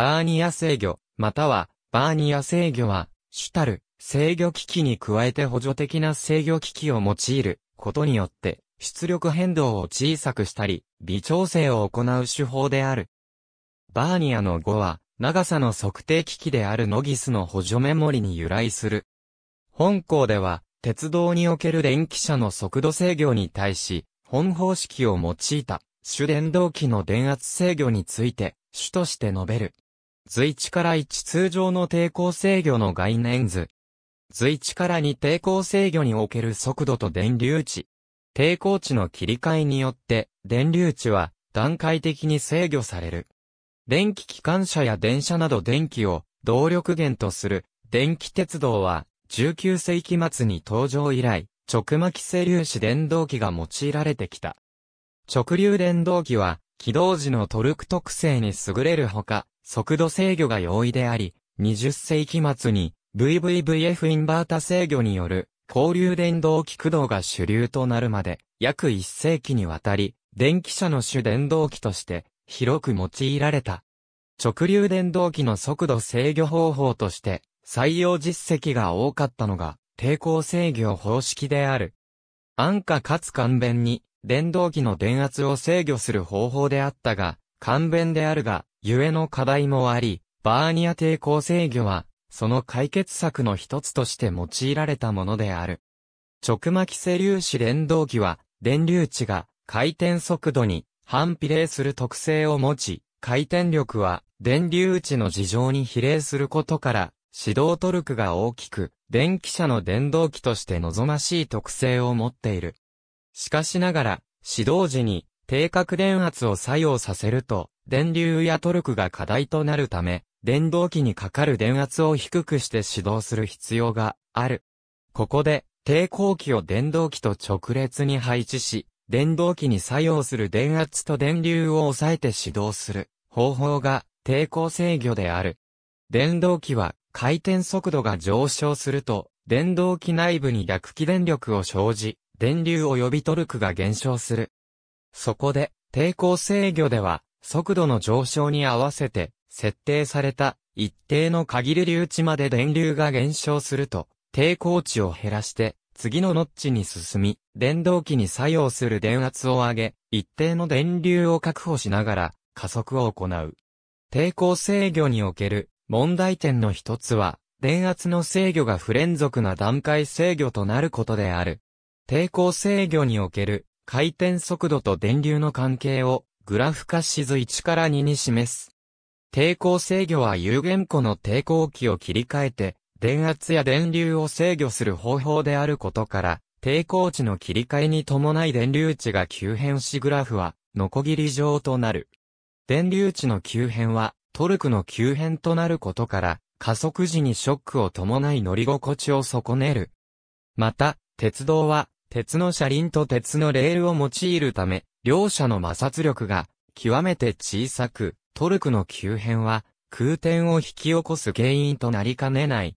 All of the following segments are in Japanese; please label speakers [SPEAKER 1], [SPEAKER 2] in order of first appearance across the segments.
[SPEAKER 1] バーニア制御、または、バーニア制御は、主たる制御機器に加えて補助的な制御機器を用いることによって、出力変動を小さくしたり、微調整を行う手法である。バーニアの語は、長さの測定機器であるノギスの補助メモリに由来する。本校では、鉄道における電気車の速度制御に対し、本方式を用いた、主電動機の電圧制御について、主として述べる。随地から一通常の抵抗制御の概念図。随地から二。抵抗制御における速度と電流値。抵抗値の切り替えによって、電流値は段階的に制御される。電気機関車や電車など電気を動力源とする電気鉄道は19世紀末に登場以来、直巻性粒子電動機が用いられてきた。直流電動機は、起動時のトルク特性に優れるほか、速度制御が容易であり、20世紀末に VVVF インバータ制御による交流電動機駆動が主流となるまで約1世紀にわたり電気車の主電動機として広く用いられた。直流電動機の速度制御方法として採用実績が多かったのが抵抗制御方式である。安価かつ簡便に電動機の電圧を制御する方法であったが、簡便であるが、ゆえの課題もあり、バーニア抵抗制御は、その解決策の一つとして用いられたものである。直巻性粒子連動機は、電流値が回転速度に反比例する特性を持ち、回転力は電流値の事情に比例することから、始動トルクが大きく、電気車の電動機として望ましい特性を持っている。しかしながら、始動時に低角電圧を作用させると、電流やトルクが課題となるため、電動機にかかる電圧を低くして指導する必要がある。ここで、抵抗器を電動機と直列に配置し、電動機に作用する電圧と電流を抑えて指導する方法が抵抗制御である。電動機は回転速度が上昇すると、電動機内部に逆起電力を生じ、電流及びトルクが減少する。そこで、抵抗制御では、速度の上昇に合わせて、設定された一定の限り留置まで電流が減少すると、抵抗値を減らして、次のノッチに進み、電動機に作用する電圧を上げ、一定の電流を確保しながら、加速を行う。抵抗制御における問題点の一つは、電圧の制御が不連続な段階制御となることである。抵抗制御における回転速度と電流の関係をグラフ化し図1から2に示す。抵抗制御は有限個の抵抗器を切り替えて、電圧や電流を制御する方法であることから、抵抗値の切り替えに伴い電流値が急変しグラフは、ノコギリ状となる。電流値の急変は、トルクの急変となることから、加速時にショックを伴い乗り心地を損ねる。また、鉄道は、鉄の車輪と鉄のレールを用いるため、両者の摩擦力が極めて小さく、トルクの急変は空転を引き起こす原因となりかねない。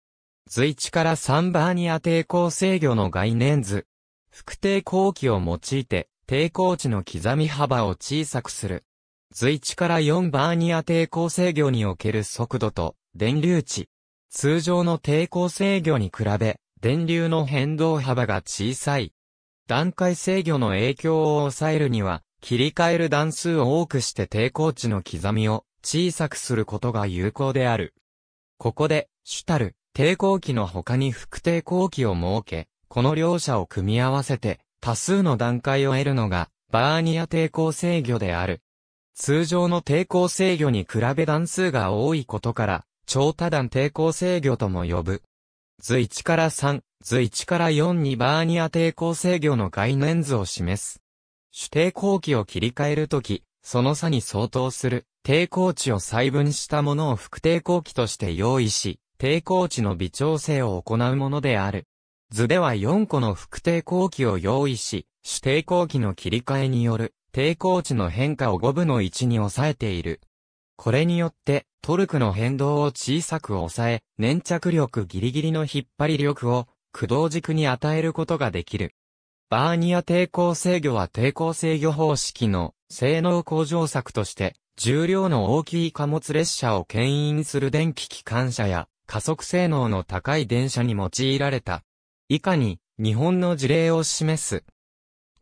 [SPEAKER 1] 随地からサンバーニア抵抗制御の概念図。副抵抗器を用いて抵抗値の刻み幅を小さくする。随地から4バーニア抵抗制御における速度と電流値。通常の抵抗制御に比べ、電流の変動幅が小さい。段階制御の影響を抑えるには、切り替える段数を多くして抵抗値の刻みを小さくすることが有効である。ここで、主たる抵抗器の他に副抵抗器を設け、この両者を組み合わせて多数の段階を得るのがバーニア抵抗制御である。通常の抵抗制御に比べ段数が多いことから、超多段抵抗制御とも呼ぶ。図1から3、図1から4にバーニア抵抗制御の概念図を示す。主抵抗器を切り替えるとき、その差に相当する抵抗値を細分したものを副抵抗器として用意し、抵抗値の微調整を行うものである。図では4個の副抵抗器を用意し、主抵抗器の切り替えによる抵抗値の変化を5分の1に抑えている。これによって、トルクの変動を小さく抑え、粘着力ギリギリの引っ張り力を駆動軸に与えることができる。バーニア抵抗制御は抵抗制御方式の性能向上策として、重量の大きい貨物列車を牽引する電気機関車や加速性能の高い電車に用いられた。以下に日本の事例を示す。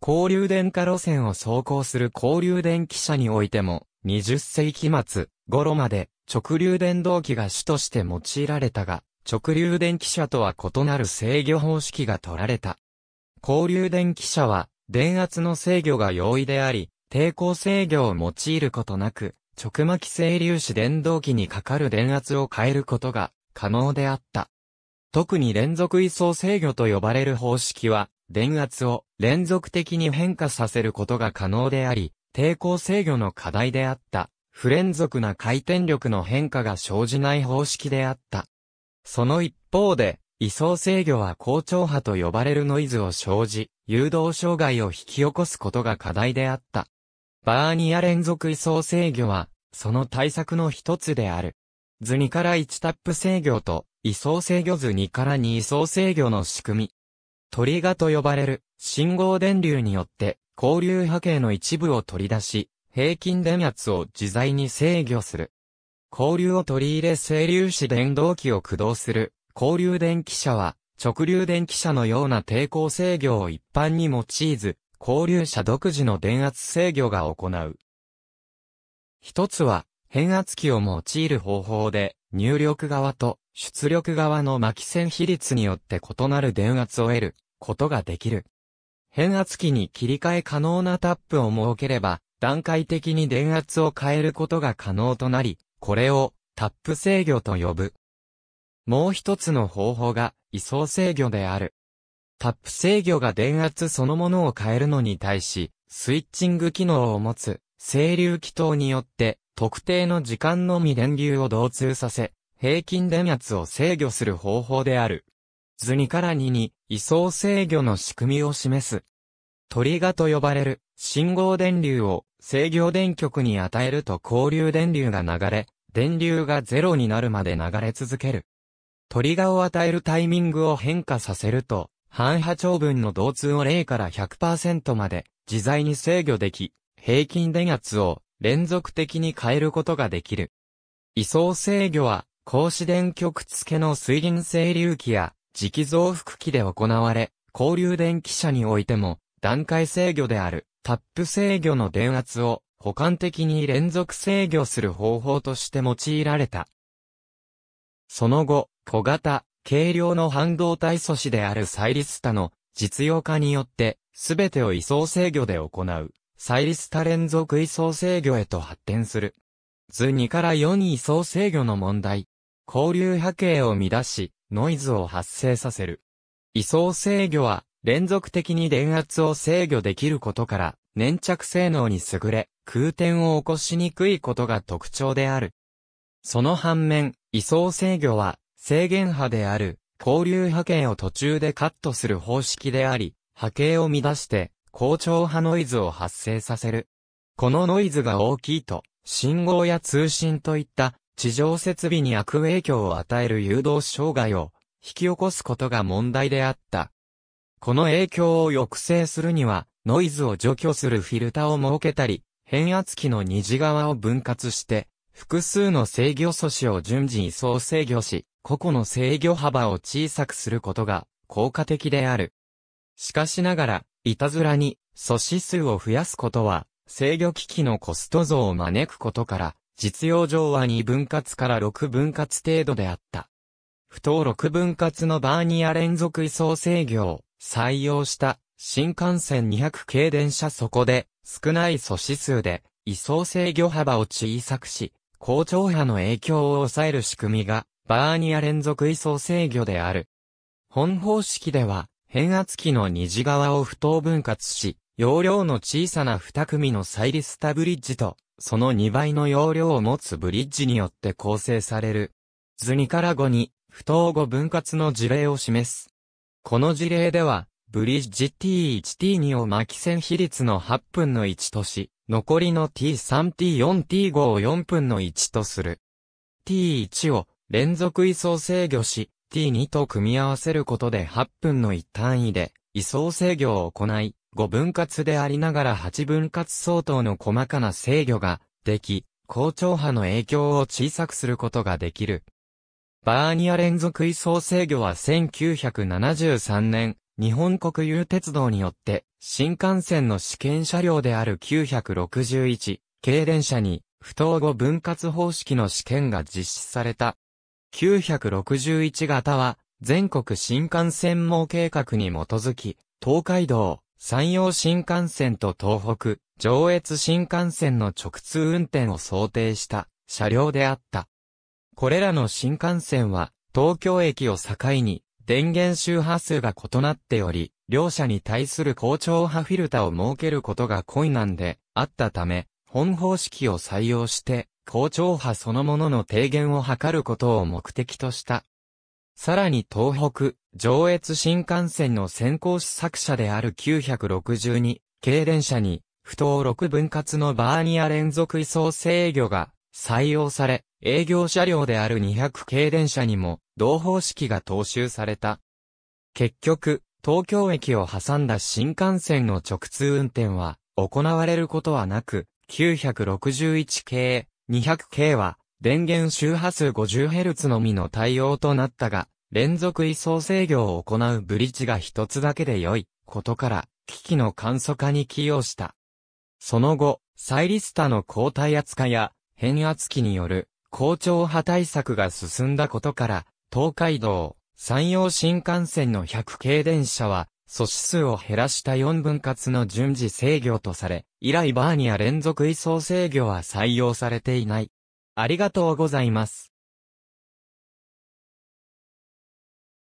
[SPEAKER 1] 交流電化路線を走行する交流電気車においても、20世紀末頃まで直流電動機が主として用いられたが、直流電気車とは異なる制御方式が取られた。交流電気車は、電圧の制御が容易であり、抵抗制御を用いることなく、直巻整粒子電動機にかかる電圧を変えることが可能であった。特に連続位相制御と呼ばれる方式は、電圧を連続的に変化させることが可能であり、抵抗制御の課題であった。不連続な回転力の変化が生じない方式であった。その一方で、位相制御は高調波と呼ばれるノイズを生じ、誘導障害を引き起こすことが課題であった。バーニア連続位相制御は、その対策の一つである。図2から1タップ制御と、位相制御図2から2位相制御の仕組み。トリガと呼ばれる、信号電流によって、交流波形の一部を取り出し、平均電圧を自在に制御する。交流を取り入れ整粒子電動機を駆動する、交流電気車は、直流電気車のような抵抗制御を一般に用いず、交流車独自の電圧制御が行う。一つは、変圧器を用いる方法で、入力側と出力側の巻線比率によって異なる電圧を得ることができる。変圧器に切り替え可能なタップを設ければ、段階的に電圧を変えることが可能となり、これをタップ制御と呼ぶ。もう一つの方法が位相制御である。タップ制御が電圧そのものを変えるのに対し、スイッチング機能を持つ、整流気筒によって、特定の時間のみ電流を導通させ、平均電圧を制御する方法である。図2から2に、位相制御の仕組みを示す。トリガと呼ばれる信号電流を制御電極に与えると交流電流が流れ、電流がゼロになるまで流れ続ける。トリガを与えるタイミングを変化させると、半波長分の導通を0から100%まで自在に制御でき、平均電圧を連続的に変えることができる。位相制御は、格子電極付けの水銀整流器や磁気増幅器で行われ、交流電気車においても段階制御であるタップ制御の電圧を補完的に連続制御する方法として用いられた。その後、小型、軽量の半導体素子であるサイリスタの実用化によって、すべてを位相制御で行う、サイリスタ連続位相制御へと発展する。図2から4位相制御の問題。交流波形を乱し、ノイズを発生させる。位相制御は、連続的に電圧を制御できることから、粘着性能に優れ、空転を起こしにくいことが特徴である。その反面、位相制御は、制限波である、交流波形を途中でカットする方式であり、波形を乱して、高調波ノイズを発生させる。このノイズが大きいと、信号や通信といった地上設備に悪影響を与える誘導障害を引き起こすことが問題であった。この影響を抑制するには、ノイズを除去するフィルタを設けたり、変圧器の虹側を分割して、複数の制御素子を順次移送制御し、個々の制御幅を小さくすることが効果的である。しかしながら、いたずらに素子数を増やすことは、制御機器のコスト増を招くことから、実用上は2分割から6分割程度であった。不当6分割のバーニア連続移送制御を採用した新幹線200系電車そこで少ない素子数で位相制御幅を小さくし、高調波の影響を抑える仕組みがバーニア連続位相制御である。本方式では変圧器の虹側を不等分割し、容量の小さな2組のサイリスタブリッジとその2倍の容量を持つブリッジによって構成される。図2から5に、不等後分割の事例を示す。この事例では、ブリッジ T1T2 を巻き線比率の8分の1とし、残りの T3T4T5 を4分の1とする。T1 を連続位相制御し、T2 と組み合わせることで8分の1単位で位相制御を行い、5分割でありながら8分割相当の細かな制御ができ、高調波の影響を小さくすることができる。バーニア連続位相制御は1973年、日本国有鉄道によって、新幹線の試験車両である961、軽電車に、不等後分割方式の試験が実施された。961型は、全国新幹線網計画に基づき、東海道、山陽新幹線と東北、上越新幹線の直通運転を想定した車両であった。これらの新幹線は、東京駅を境に、電源周波数が異なっており、両者に対する高調波フィルタを設けることが困難であったため、本方式を採用して、高調波そのものの低減を図ることを目的とした。さらに東北、上越新幹線の先行試作車である962系電車に、不等6分割のバーニア連続位相制御が採用され、営業車両である200系電車にも同方式が踏襲された。結局、東京駅を挟んだ新幹線の直通運転は行われることはなく、961系、200系は電源周波数 50Hz のみの対応となったが、連続位相制御を行うブリッジが一つだけで良いことから、機器の簡素化に寄与した。その後、サイリスタの交代扱いや変圧器による校長派対策が進んだことから、東海道、山陽新幹線の100系電車は、素指数を減らした4分割の順次制御とされ、以来バーニア連続移送制御は採用されていない。ありがとうございます。